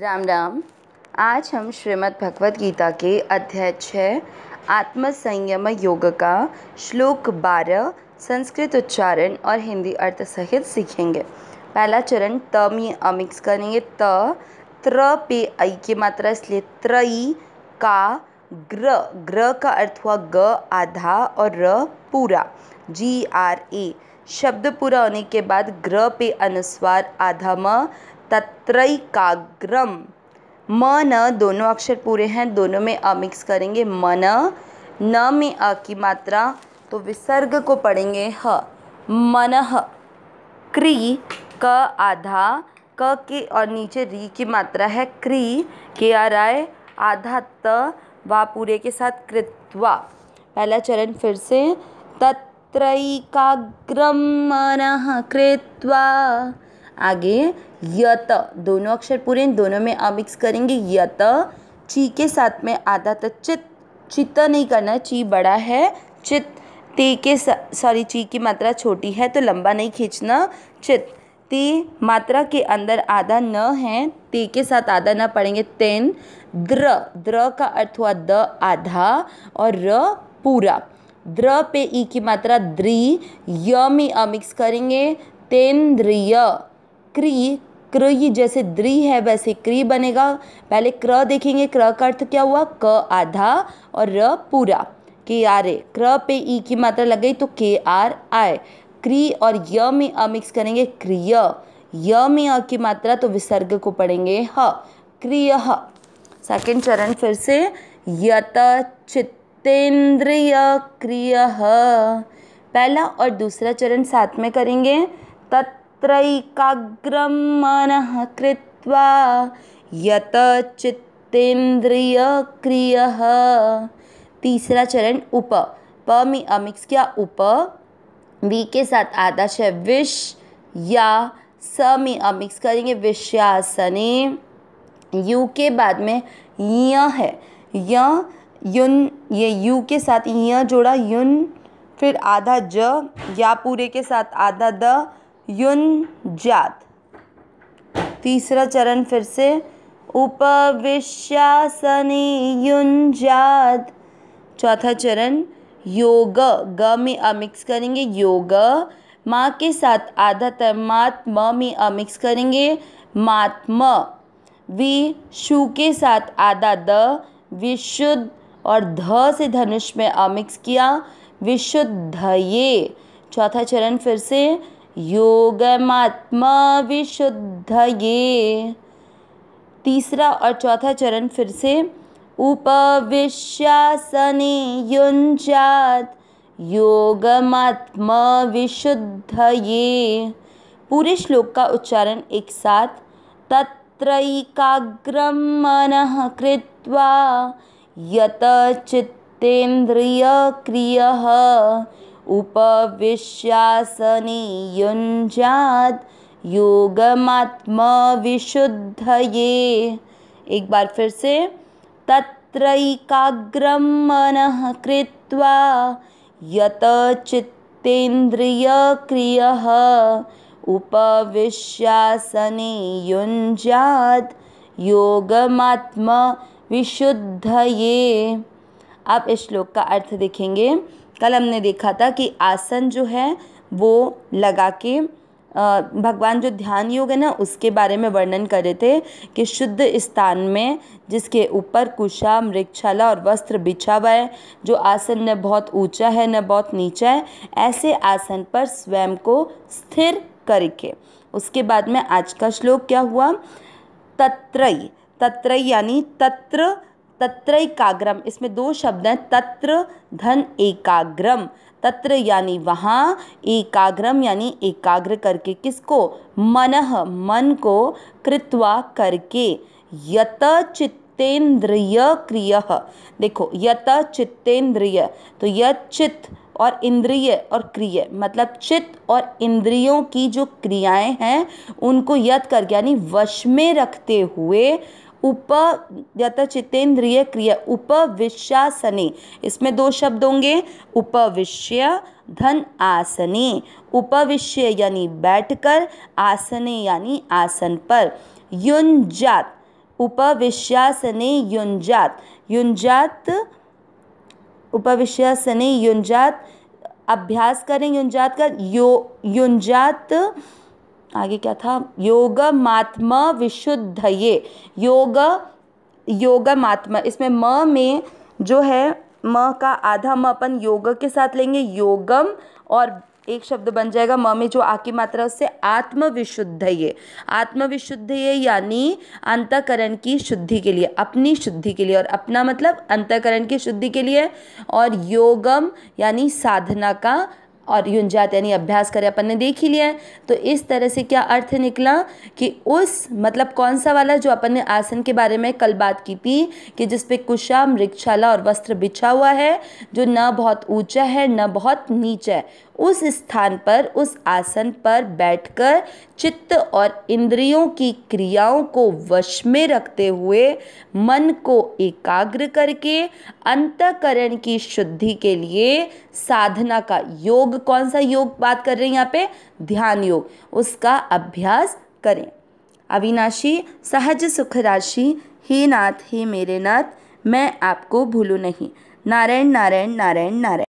राम राम आज हम श्रीमद् भगवद गीता के अध्याय छः आत्मसंयम योग का श्लोक बारह संस्कृत उच्चारण और हिंदी अर्थ सहित सीखेंगे पहला चरण त में अमिक्स करेंगे त त्र पे ऐ की मात्रा इसलिए त्रई का ग्र ग्र का अर्थ हुआ ग आधा और र पूरा जी आर ए शब्द पूरा होने के बाद ग्र पे अनुस्वार आधा म तत्रैकाग्रम म न दोनों अक्षर पूरे हैं दोनों में अमिक्स करेंगे मन न में अ की मात्रा तो विसर्ग को पढ़ेंगे ह मन क्री क आधा क के और नीचे री की मात्रा है क्री के आर आय आधा त व पूरे के साथ कृत्वा पहला चरण फिर से तत्रैकाग्रम मन कृत्वा आगे यत दोनों अक्षर पूरे दोनों में अमिक्स करेंगे यत ची के साथ में आधा तो चित चित्त नहीं करना ची बड़ा है चित ते के सॉरी ची की मात्रा छोटी है तो लंबा नहीं खींचना चित ते मात्रा के अंदर आधा न है ते के साथ आधा न पड़ेंगे तेन द्र द्र का अर्थ हुआ द आधा और र पूरा द्र पे ई की मात्रा द्री य में अमिक्स करेंगे तेन द्रिय क्री क्र जैसे द्री है वैसे क्री बनेगा पहले क्र देखेंगे क्र का अर्थ क्या हुआ क आधा और र पूरा के आर ए क्र पे ई की मात्रा लग गई तो के आर आए क्री और य में अ मिक्स करेंगे क्रिय य में अ की मात्रा तो विसर्ग को पढ़ेंगे ह क्रिय सेकेंड चरण फिर से यत चित्तेन्द्रिय क्रिय पहला और दूसरा चरण साथ में करेंगे तत् तत्रैकाग्रं मन कृत्वा यत चित्तेन्द्रिय क्रिय तीसरा चरण उप प में अमिक्स किया उप वी के साथ आदेश है विश या स में अमिक्स करेंगे विश्यासने यू के बाद में य है य युन ये यू के साथ य जोड़ा युन फिर आधा ज या पूरे के साथ आधा द जात तीसरा चरण फिर से उपविश्यासनी जात चौथा चरण योग ग में अमिक्स करेंगे योग माँ के साथ आधा तमात्म में अमिक्स करेंगे मात्म वी शु के साथ आधा द विशुद्ध और ध से धनुष में अमिक्स किया विशुद्ध ये चौथा चरण फिर से ये तीसरा और चौथा चरण फिर से उपविश्यासने विशुद्ध ये पूरे श्लोक का उच्चारण एक साथ तत्रैकाग्र मन कृत्वा यत क्रिय विशुद्ध ये एक बार फिर से तत्रैकाग्रं मन कृत्वा यत चित्तेन्द्रियक्रियः योगमात्म विशुद्ध ये आप इस श्लोक का अर्थ देखेंगे कल हमने देखा था कि आसन जो है वो लगा के भगवान जो ध्यान योग है ना उसके बारे में वर्णन कर रहे थे कि शुद्ध स्थान में जिसके ऊपर कुशा मृक्षाला और वस्त्र बिछा हुआ है जो आसन न बहुत ऊंचा है न बहुत नीचा है ऐसे आसन पर स्वयं को स्थिर करके उसके बाद में आज का श्लोक क्या हुआ तत्रय तत्रय यानी तत्र तत्र एकाग्रम इसमें दो शब्द हैं तत्र धन एकाग्रम तत्र यानी वहाँ एकाग्रम यानी एकाग्र करके किसको मन मन को कृत्वा करके यत चित्तेन्द्रिय क्रिय देखो यत चित्तेन्द्रिय तो यह चित्त और इंद्रिय और क्रिय मतलब चित्त और इंद्रियों की जो क्रियाएं हैं उनको यत करके यानी वश में रखते हुए उप या तो चितेंद्रिय क्रिया उपविश्यासने इसमें दो शब्द होंगे उपविश्य धन आसने उपविश्य यानी बैठकर आसने यानी आसन पर युंजात उपविश्यासने युंजात युंजात उपविश्यासने युंजात अभ्यास करें युंजात का यो युंजात आगे क्या था योग मात्मा विशुद्ध ये योग योग मात्मा इसमें म में जो है म का आधा म अपन योग के साथ लेंगे योगम और एक शब्द बन जाएगा म में जो आ की मात्रा उससे आत्मविशुद्ध ये आत्मविशुद्ध ये यानी अंतकरण की शुद्धि के लिए अपनी शुद्धि के लिए और अपना मतलब अंतकरण की शुद्धि के लिए और योगम यानी साधना का और युंजात यानी अभ्यास करें अपन ने देख ही लिया है तो इस तरह से क्या अर्थ निकला कि उस मतलब कौन सा वाला जो अपन ने आसन के बारे में कल बात की थी कि जिसपे कुशा मृक्षाला और वस्त्र बिछा हुआ है जो न बहुत ऊंचा है न बहुत नीचा है उस स्थान पर उस आसन पर बैठकर चित्त और इंद्रियों की क्रियाओं को वश में रखते हुए मन को एकाग्र करके अंतकरण की शुद्धि के लिए साधना का योग कौन सा योग बात कर रहे हैं यहाँ पे ध्यान योग उसका अभ्यास करें अविनाशी सहज सुख राशि हे नाथ हे मेरे नाथ मैं आपको भूलू नहीं नारायण नारायण नारायण नारायण